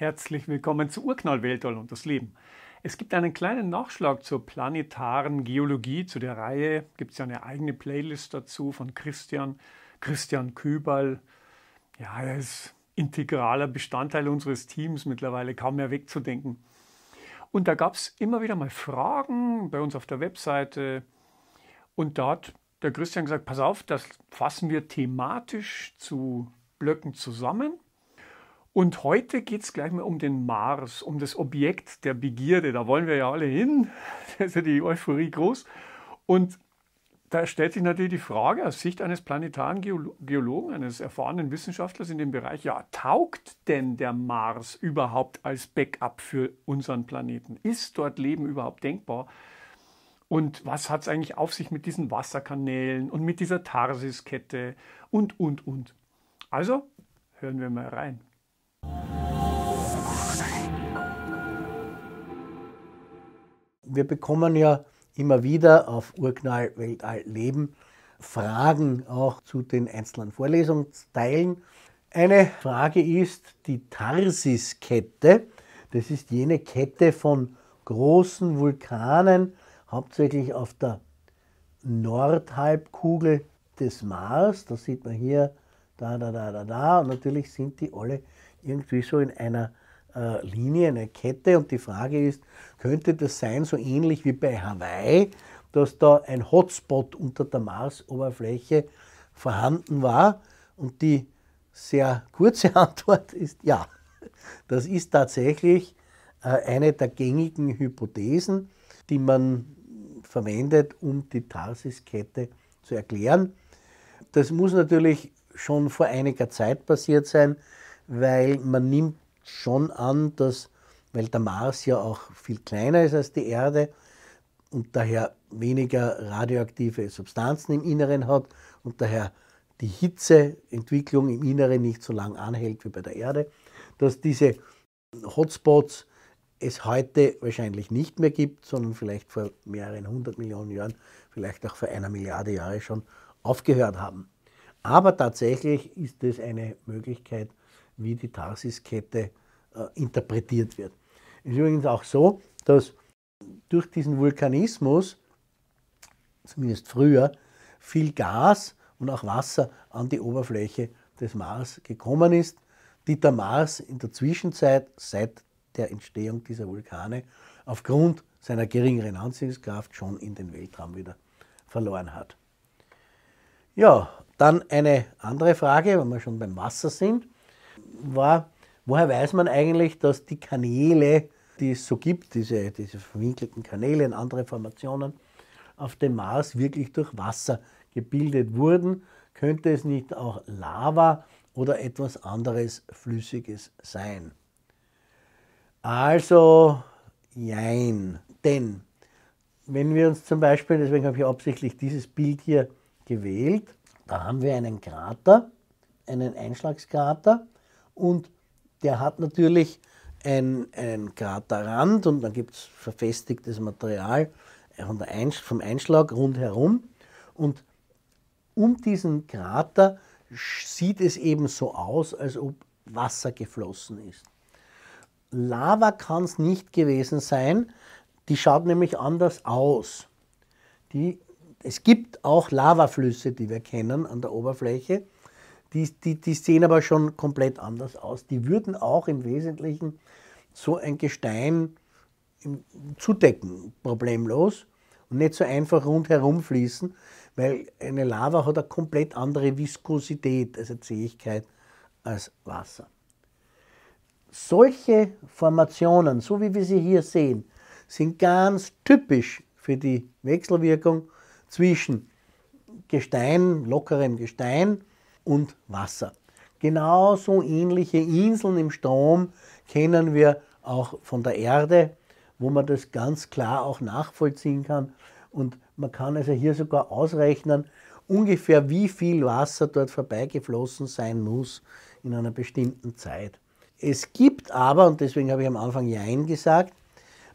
Herzlich willkommen zu Urknall Weltall und das Leben. Es gibt einen kleinen Nachschlag zur planetaren Geologie, zu der Reihe gibt es ja eine eigene Playlist dazu von Christian, Christian Küberl. Ja, er ist integraler Bestandteil unseres Teams mittlerweile, kaum mehr wegzudenken. Und da gab es immer wieder mal Fragen bei uns auf der Webseite und da hat der Christian gesagt, pass auf, das fassen wir thematisch zu Blöcken zusammen und heute geht es gleich mal um den Mars, um das Objekt der Begierde. Da wollen wir ja alle hin. Da ist ja die Euphorie groß. Und da stellt sich natürlich die Frage aus Sicht eines planetaren Geologen, eines erfahrenen Wissenschaftlers in dem Bereich, ja, taugt denn der Mars überhaupt als Backup für unseren Planeten? Ist dort Leben überhaupt denkbar? Und was hat es eigentlich auf sich mit diesen Wasserkanälen und mit dieser Tarsiskette und, und, und? Also hören wir mal rein. wir bekommen ja immer wieder auf Urknall Weltall Leben Fragen auch zu den einzelnen Vorlesungsteilen. Eine Frage ist die Tarsis-Kette. Das ist jene Kette von großen Vulkanen, hauptsächlich auf der Nordhalbkugel des Mars. Das sieht man hier, da, da, da, da, da. Und natürlich sind die alle irgendwie so in einer äh, Linie, eine Kette. Und die Frage ist, könnte das sein, so ähnlich wie bei Hawaii, dass da ein Hotspot unter der Marsoberfläche vorhanden war? Und die sehr kurze Antwort ist ja. Das ist tatsächlich äh, eine der gängigen Hypothesen, die man verwendet, um die Tarsiskette zu erklären. Das muss natürlich schon vor einiger Zeit passiert sein, weil man nimmt schon an, dass, weil der Mars ja auch viel kleiner ist als die Erde und daher weniger radioaktive Substanzen im Inneren hat und daher die Hitzeentwicklung im Inneren nicht so lang anhält wie bei der Erde, dass diese Hotspots es heute wahrscheinlich nicht mehr gibt, sondern vielleicht vor mehreren hundert Millionen Jahren, vielleicht auch vor einer Milliarde Jahre schon aufgehört haben. Aber tatsächlich ist es eine Möglichkeit, wie die Tarsiskette äh, interpretiert wird. Es ist übrigens auch so, dass durch diesen Vulkanismus, zumindest früher, viel Gas und auch Wasser an die Oberfläche des Mars gekommen ist, die der Mars in der Zwischenzeit seit der Entstehung dieser Vulkane aufgrund seiner geringeren Anziehungskraft schon in den Weltraum wieder verloren hat. Ja, dann eine andere Frage, wenn wir schon beim Wasser sind, war, Woher weiß man eigentlich, dass die Kanäle, die es so gibt, diese, diese verwinkelten Kanäle und andere Formationen auf dem Mars wirklich durch Wasser gebildet wurden? Könnte es nicht auch Lava oder etwas anderes Flüssiges sein? Also, jein. Denn wenn wir uns zum Beispiel, deswegen habe ich absichtlich dieses Bild hier gewählt, da haben wir einen Krater, einen Einschlagskrater und der hat natürlich einen, einen Kraterrand und dann gibt es verfestigtes Material äh, vom Einschlag rundherum. Und um diesen Krater sieht es eben so aus, als ob Wasser geflossen ist. Lava kann es nicht gewesen sein, die schaut nämlich anders aus. Die, es gibt auch Lavaflüsse, die wir kennen an der Oberfläche, die, die, die sehen aber schon komplett anders aus. Die würden auch im Wesentlichen so ein Gestein zudecken, problemlos und nicht so einfach rundherum fließen, weil eine Lava hat eine komplett andere Viskosität, also Zähigkeit, als Wasser. Solche Formationen, so wie wir sie hier sehen, sind ganz typisch für die Wechselwirkung zwischen Gestein, lockerem Gestein und Wasser. Genauso ähnliche Inseln im Strom kennen wir auch von der Erde, wo man das ganz klar auch nachvollziehen kann. Und man kann also hier sogar ausrechnen, ungefähr wie viel Wasser dort vorbeigeflossen sein muss in einer bestimmten Zeit. Es gibt aber, und deswegen habe ich am Anfang Jein gesagt,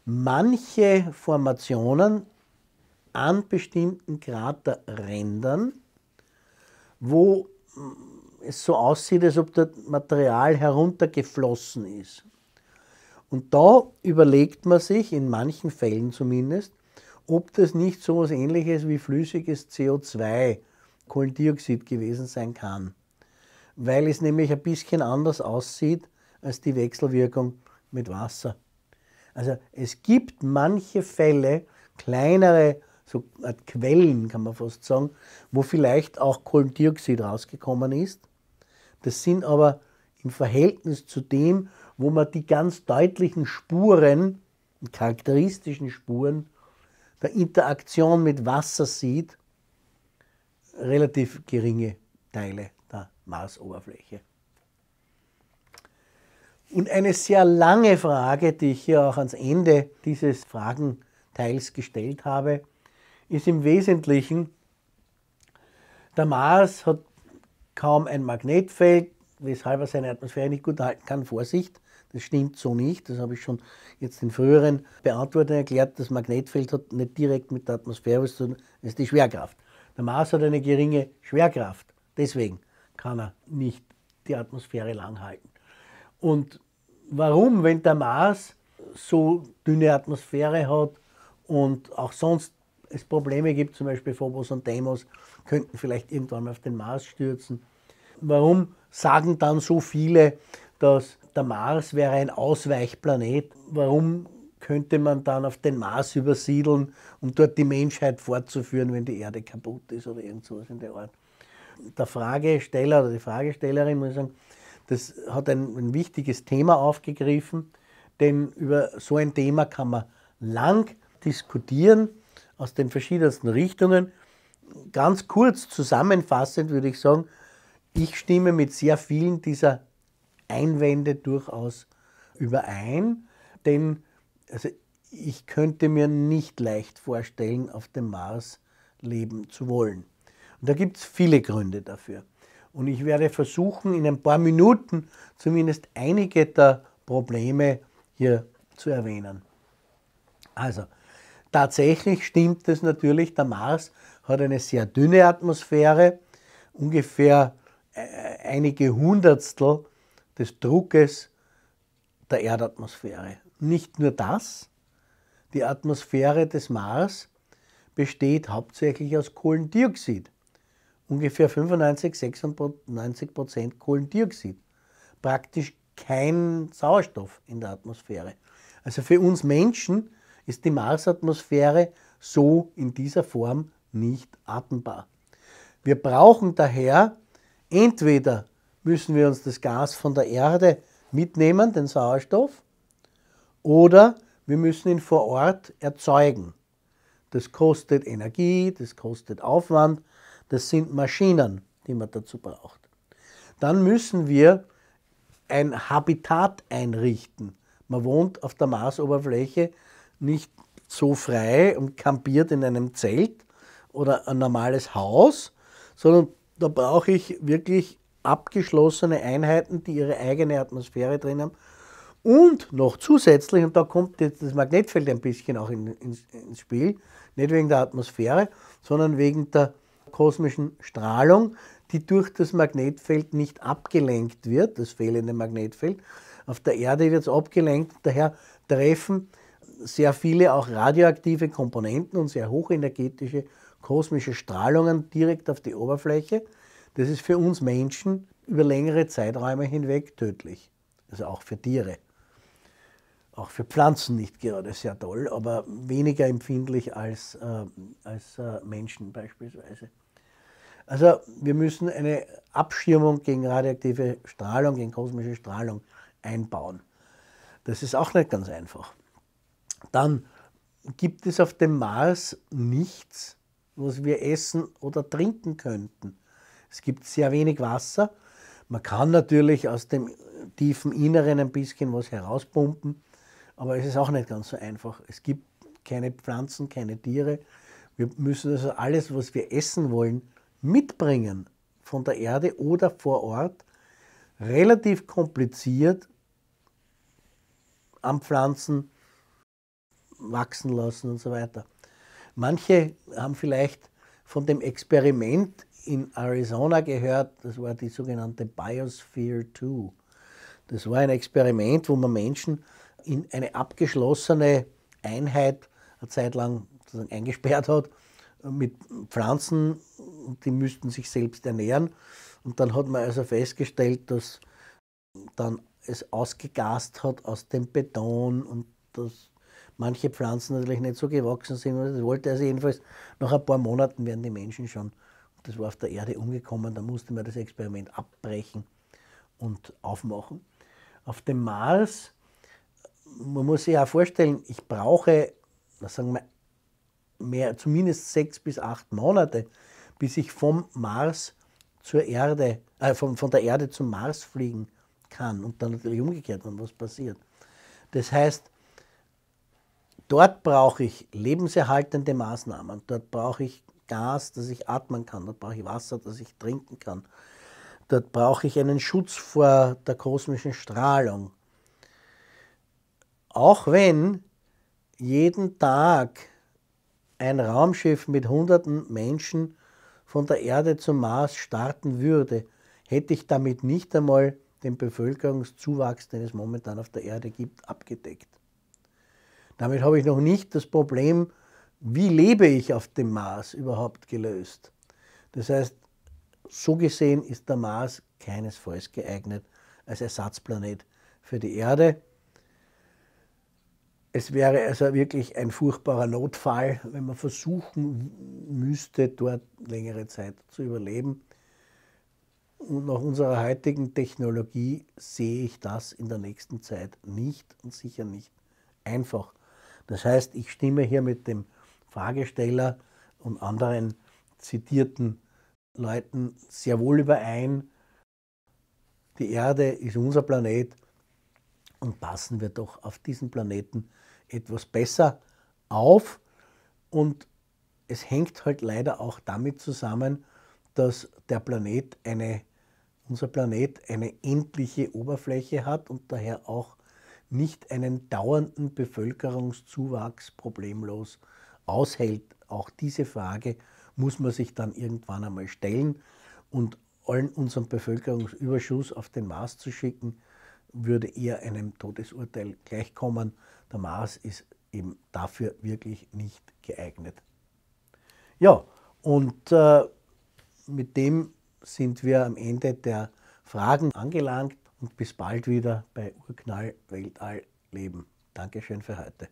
manche Formationen an bestimmten Kraterrändern, wo es so aussieht, als ob das Material heruntergeflossen ist. Und da überlegt man sich, in manchen Fällen zumindest, ob das nicht so etwas Ähnliches wie flüssiges CO2, Kohlendioxid gewesen sein kann. Weil es nämlich ein bisschen anders aussieht als die Wechselwirkung mit Wasser. Also es gibt manche Fälle, kleinere so Art äh, Quellen, kann man fast sagen, wo vielleicht auch Kohlendioxid rausgekommen ist. Das sind aber im Verhältnis zu dem, wo man die ganz deutlichen Spuren, charakteristischen Spuren der Interaktion mit Wasser sieht, relativ geringe Teile der Marsoberfläche. Und eine sehr lange Frage, die ich hier auch ans Ende dieses Fragenteils gestellt habe, ist im Wesentlichen, der Mars hat kaum ein Magnetfeld, weshalb er seine Atmosphäre nicht gut halten kann. Vorsicht, das stimmt so nicht. Das habe ich schon jetzt in früheren Beantwortungen erklärt. Das Magnetfeld hat nicht direkt mit der Atmosphäre was zu tun, es ist die Schwerkraft. Der Mars hat eine geringe Schwerkraft. Deswegen kann er nicht die Atmosphäre lang halten. Und warum, wenn der Mars so dünne Atmosphäre hat und auch sonst es Probleme gibt, zum Beispiel Phobos und Demos, könnten vielleicht irgendwann mal auf den Mars stürzen. Warum sagen dann so viele, dass der Mars wäre ein Ausweichplanet? Warum könnte man dann auf den Mars übersiedeln, um dort die Menschheit fortzuführen, wenn die Erde kaputt ist oder irgend sowas in der Art? Der Fragesteller oder die Fragestellerin muss ich sagen, das hat ein, ein wichtiges Thema aufgegriffen, denn über so ein Thema kann man lang diskutieren aus den verschiedensten Richtungen. Ganz kurz zusammenfassend würde ich sagen, ich stimme mit sehr vielen dieser Einwände durchaus überein, denn also ich könnte mir nicht leicht vorstellen, auf dem Mars leben zu wollen. Und da gibt es viele Gründe dafür. Und ich werde versuchen, in ein paar Minuten zumindest einige der Probleme hier zu erwähnen. Also, Tatsächlich stimmt es natürlich, der Mars hat eine sehr dünne Atmosphäre, ungefähr äh, einige Hundertstel des Druckes der Erdatmosphäre. Nicht nur das, die Atmosphäre des Mars besteht hauptsächlich aus Kohlendioxid. Ungefähr 95, 96 Prozent Kohlendioxid. Praktisch kein Sauerstoff in der Atmosphäre. Also für uns Menschen ist die Marsatmosphäre so in dieser Form nicht atembar. Wir brauchen daher, entweder müssen wir uns das Gas von der Erde mitnehmen, den Sauerstoff, oder wir müssen ihn vor Ort erzeugen. Das kostet Energie, das kostet Aufwand, das sind Maschinen, die man dazu braucht. Dann müssen wir ein Habitat einrichten. Man wohnt auf der Marsoberfläche nicht so frei und kampiert in einem Zelt oder ein normales Haus, sondern da brauche ich wirklich abgeschlossene Einheiten, die ihre eigene Atmosphäre drin haben. Und noch zusätzlich, und da kommt jetzt das Magnetfeld ein bisschen auch in, in, ins Spiel, nicht wegen der Atmosphäre, sondern wegen der kosmischen Strahlung, die durch das Magnetfeld nicht abgelenkt wird, das fehlende Magnetfeld. Auf der Erde wird es abgelenkt, daher treffen sehr viele auch radioaktive Komponenten und sehr hochenergetische kosmische Strahlungen direkt auf die Oberfläche. Das ist für uns Menschen über längere Zeiträume hinweg tödlich. Also auch für Tiere. Auch für Pflanzen nicht gerade sehr toll, aber weniger empfindlich als, äh, als äh, Menschen beispielsweise. Also wir müssen eine Abschirmung gegen radioaktive Strahlung, gegen kosmische Strahlung einbauen. Das ist auch nicht ganz einfach. Dann gibt es auf dem Mars nichts, was wir essen oder trinken könnten. Es gibt sehr wenig Wasser. Man kann natürlich aus dem tiefen Inneren ein bisschen was herauspumpen, aber es ist auch nicht ganz so einfach. Es gibt keine Pflanzen, keine Tiere. Wir müssen also alles, was wir essen wollen, mitbringen von der Erde oder vor Ort. Relativ kompliziert am Pflanzen wachsen lassen und so weiter. Manche haben vielleicht von dem Experiment in Arizona gehört, das war die sogenannte Biosphere 2. Das war ein Experiment, wo man Menschen in eine abgeschlossene Einheit eine Zeit lang eingesperrt hat mit Pflanzen und die müssten sich selbst ernähren. Und dann hat man also festgestellt, dass dann es ausgegast hat aus dem Beton und das manche Pflanzen natürlich nicht so gewachsen sind. Das wollte also jedenfalls, nach ein paar Monaten werden die Menschen schon, das war auf der Erde umgekommen, da musste man das Experiment abbrechen und aufmachen. Auf dem Mars, man muss sich auch vorstellen, ich brauche, sagen wir, mehr, zumindest sechs bis acht Monate, bis ich vom Mars zur Erde, äh, von, von der Erde zum Mars fliegen kann und dann natürlich umgekehrt, wenn was passiert. Das heißt, Dort brauche ich lebenserhaltende Maßnahmen. Dort brauche ich Gas, dass ich atmen kann. Dort brauche ich Wasser, dass ich trinken kann. Dort brauche ich einen Schutz vor der kosmischen Strahlung. Auch wenn jeden Tag ein Raumschiff mit hunderten Menschen von der Erde zum Mars starten würde, hätte ich damit nicht einmal den Bevölkerungszuwachs, den es momentan auf der Erde gibt, abgedeckt. Damit habe ich noch nicht das Problem, wie lebe ich auf dem Mars überhaupt gelöst. Das heißt, so gesehen ist der Mars keinesfalls geeignet als Ersatzplanet für die Erde. Es wäre also wirklich ein furchtbarer Notfall, wenn man versuchen müsste, dort längere Zeit zu überleben. Und nach unserer heutigen Technologie sehe ich das in der nächsten Zeit nicht und sicher nicht einfach das heißt, ich stimme hier mit dem Fragesteller und anderen zitierten Leuten sehr wohl überein, die Erde ist unser Planet und passen wir doch auf diesen Planeten etwas besser auf. Und es hängt halt leider auch damit zusammen, dass der Planet eine, unser Planet eine endliche Oberfläche hat und daher auch nicht einen dauernden Bevölkerungszuwachs problemlos aushält. Auch diese Frage muss man sich dann irgendwann einmal stellen. Und allen unseren Bevölkerungsüberschuss auf den Mars zu schicken, würde eher einem Todesurteil gleichkommen. Der Mars ist eben dafür wirklich nicht geeignet. Ja, und äh, mit dem sind wir am Ende der Fragen angelangt und bis bald wieder bei Urknall Weltall Leben. Dankeschön für heute.